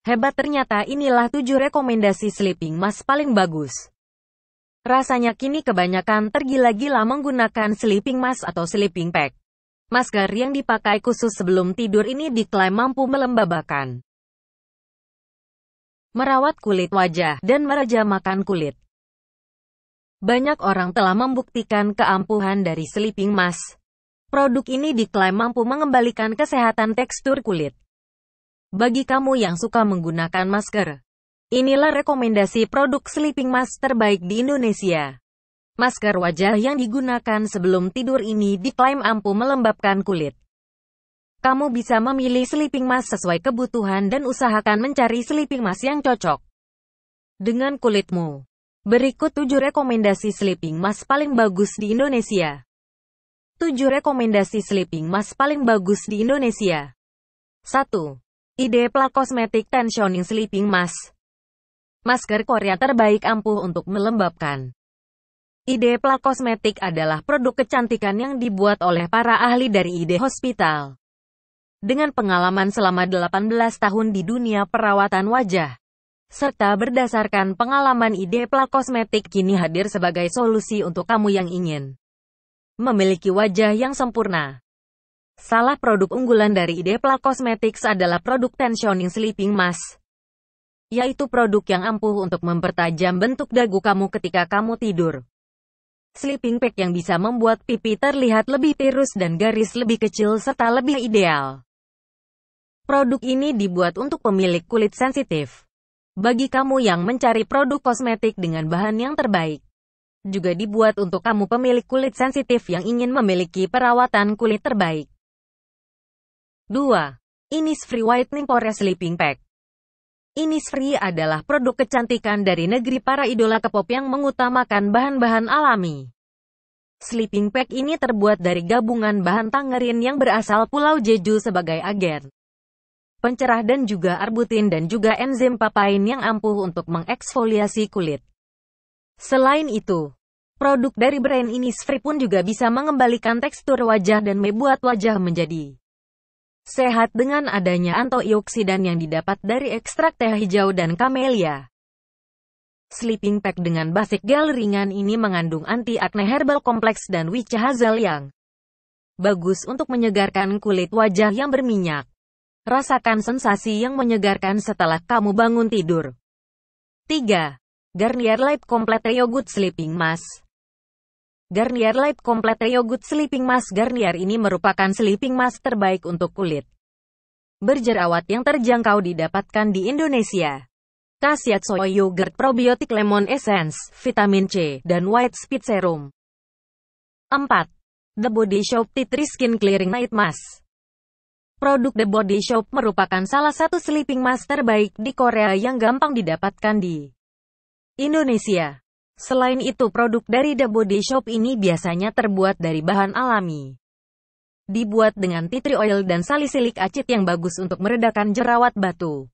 Hebat ternyata inilah tujuh rekomendasi sleeping mask paling bagus. Rasanya kini kebanyakan tergila-gila menggunakan sleeping mask atau sleeping pack. Masker yang dipakai khusus sebelum tidur ini diklaim mampu melembabakan, merawat kulit wajah, dan merejamakan kulit. Banyak orang telah membuktikan keampuhan dari sleeping mask. Produk ini diklaim mampu mengembalikan kesehatan tekstur kulit. Bagi kamu yang suka menggunakan masker, inilah rekomendasi produk sleeping mask terbaik di Indonesia. Masker wajah yang digunakan sebelum tidur ini diklaim ampuh melembabkan kulit. Kamu bisa memilih sleeping mask sesuai kebutuhan dan usahakan mencari sleeping mask yang cocok dengan kulitmu. Berikut 7 rekomendasi sleeping mask paling bagus di Indonesia. 7 rekomendasi sleeping mask paling bagus di Indonesia. 1. Ide plak kosmetik tensioning sleeping mask. Masker Korea terbaik ampuh untuk melembabkan. Ide plak kosmetik adalah produk kecantikan yang dibuat oleh para ahli dari ide hospital. Dengan pengalaman selama 18 tahun di dunia perawatan wajah, serta berdasarkan pengalaman ide plak kosmetik kini hadir sebagai solusi untuk kamu yang ingin memiliki wajah yang sempurna. Salah produk unggulan dari Idepla Cosmetics adalah produk tensioning sleeping mask. Yaitu produk yang ampuh untuk mempertajam bentuk dagu kamu ketika kamu tidur. Sleeping pack yang bisa membuat pipi terlihat lebih tirus dan garis lebih kecil serta lebih ideal. Produk ini dibuat untuk pemilik kulit sensitif. Bagi kamu yang mencari produk kosmetik dengan bahan yang terbaik, juga dibuat untuk kamu pemilik kulit sensitif yang ingin memiliki perawatan kulit terbaik. 2. Innisfree Whitening Pore Sleeping Pack Innisfree adalah produk kecantikan dari negeri para idola K-pop yang mengutamakan bahan-bahan alami. Sleeping Pack ini terbuat dari gabungan bahan tangerin yang berasal Pulau Jeju sebagai agen. Pencerah dan juga arbutin dan juga enzim papain yang ampuh untuk mengeksfoliasi kulit. Selain itu, produk dari brand Innisfree pun juga bisa mengembalikan tekstur wajah dan membuat wajah menjadi sehat dengan adanya antioksidan yang didapat dari ekstrak teh hijau dan kamelia. Sleeping Pack dengan basic gel ringan ini mengandung anti-acne herbal kompleks dan witch hazel yang bagus untuk menyegarkan kulit wajah yang berminyak. Rasakan sensasi yang menyegarkan setelah kamu bangun tidur. 3. Garnier Light Complete Yogurt Sleeping Mask Garnier Light Complete Yogurt Sleeping Mask Garnier ini merupakan sleeping mask terbaik untuk kulit berjerawat yang terjangkau didapatkan di Indonesia. Khasiat soy yogurt probiotik lemon essence, vitamin C, dan white speed serum. 4. The Body Shop Titri Skin Clearing Night Mask Produk The Body Shop merupakan salah satu sleeping mask terbaik di Korea yang gampang didapatkan di Indonesia. Selain itu produk dari The Body Shop ini biasanya terbuat dari bahan alami. Dibuat dengan tea tree oil dan salisilik acid yang bagus untuk meredakan jerawat batu.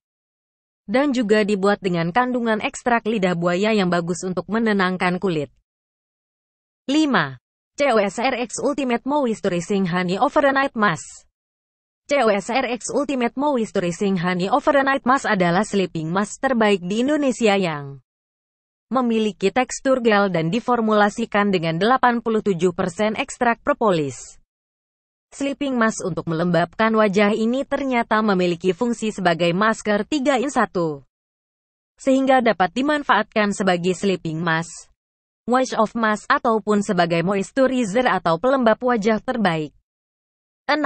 Dan juga dibuat dengan kandungan ekstrak lidah buaya yang bagus untuk menenangkan kulit. 5. COSRX Ultimate Moisturizing Honey Overnight Mask COSRX Ultimate Moisturizing Honey Overnight Mask adalah sleeping mask terbaik di Indonesia yang memiliki tekstur gel dan diformulasikan dengan 87% ekstrak propolis. Sleeping mask untuk melembabkan wajah ini ternyata memiliki fungsi sebagai masker 3 in 1. Sehingga dapat dimanfaatkan sebagai sleeping mask, wash off mask ataupun sebagai moisturizer atau pelembab wajah terbaik. 6.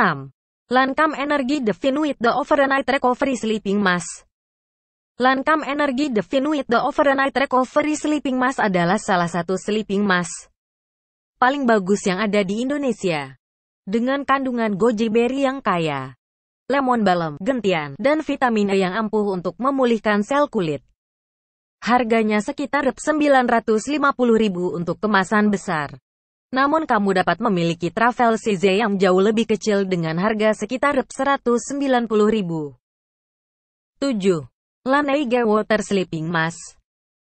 Lancome Energy The with the Overnight Recovery Sleeping Mask Lancome Energy The with the Overnight Recovery Sleeping Mask adalah salah satu sleeping mask paling bagus yang ada di Indonesia. Dengan kandungan goji berry yang kaya, lemon balm, gentian, dan vitamin E yang ampuh untuk memulihkan sel kulit. Harganya sekitar Rp950.000 untuk kemasan besar. Namun kamu dapat memiliki travel CZ yang jauh lebih kecil dengan harga sekitar Rp190.000. 7. Laneige Water Sleeping Mask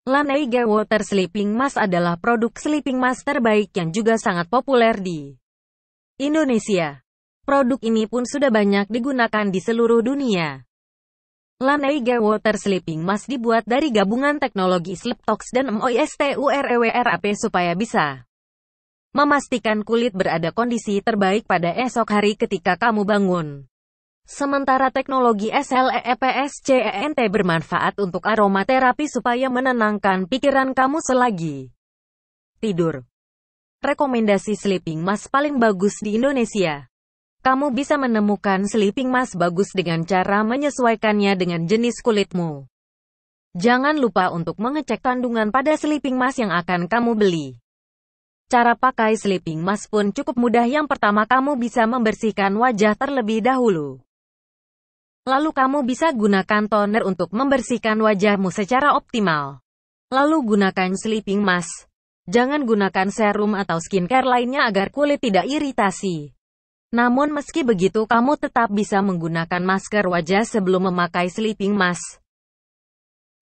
Laneige Water Sleeping Mask adalah produk sleeping mask terbaik yang juga sangat populer di Indonesia. Produk ini pun sudah banyak digunakan di seluruh dunia. Laneige Water Sleeping Mask dibuat dari gabungan teknologi Sleeptox dan MoistureWRAP supaya bisa memastikan kulit berada kondisi terbaik pada esok hari ketika kamu bangun. Sementara teknologi SLEPSCENT e bermanfaat untuk aromaterapi supaya menenangkan pikiran kamu selagi tidur. Rekomendasi sleeping mask paling bagus di Indonesia. Kamu bisa menemukan sleeping mask bagus dengan cara menyesuaikannya dengan jenis kulitmu. Jangan lupa untuk mengecek kandungan pada sleeping mask yang akan kamu beli. Cara pakai sleeping mask pun cukup mudah. Yang pertama, kamu bisa membersihkan wajah terlebih dahulu. Lalu kamu bisa gunakan toner untuk membersihkan wajahmu secara optimal. Lalu gunakan sleeping mask. Jangan gunakan serum atau skincare lainnya agar kulit tidak iritasi. Namun meski begitu kamu tetap bisa menggunakan masker wajah sebelum memakai sleeping mask.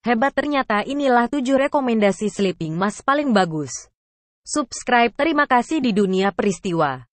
Hebat ternyata inilah 7 rekomendasi sleeping mask paling bagus. Subscribe terima kasih di dunia peristiwa.